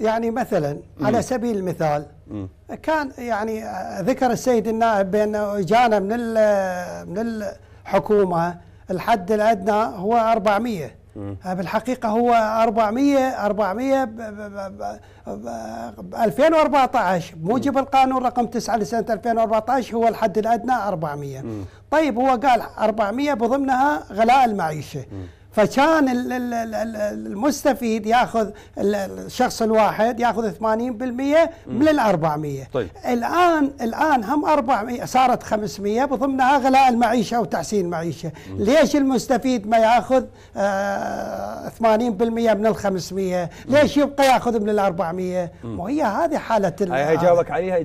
يعني مثلا مم. على سبيل المثال مم. كان يعني ذكر السيد النائب بأنه جانا من من الحكومة الحد الأدنى هو 400 مم. بالحقيقة هو 400 400 ب 2014 بموجب القانون رقم 9 لسنة 2014 هو الحد الأدنى 400 مم. طيب هو قال 400 بضمنها غلاء المعيشة مم. فكان المستفيد ياخذ الشخص الواحد ياخذ 80% من ال 400 طيب. الان الان هم 400 صارت 500 بضمنها غلاء المعيشه وتحسين المعيشه مم. ليش المستفيد ما ياخذ آه 80% من ال 500 ليش يبقى ياخذ من ال 400 وهي هذه حاله هاي جاوبك عليها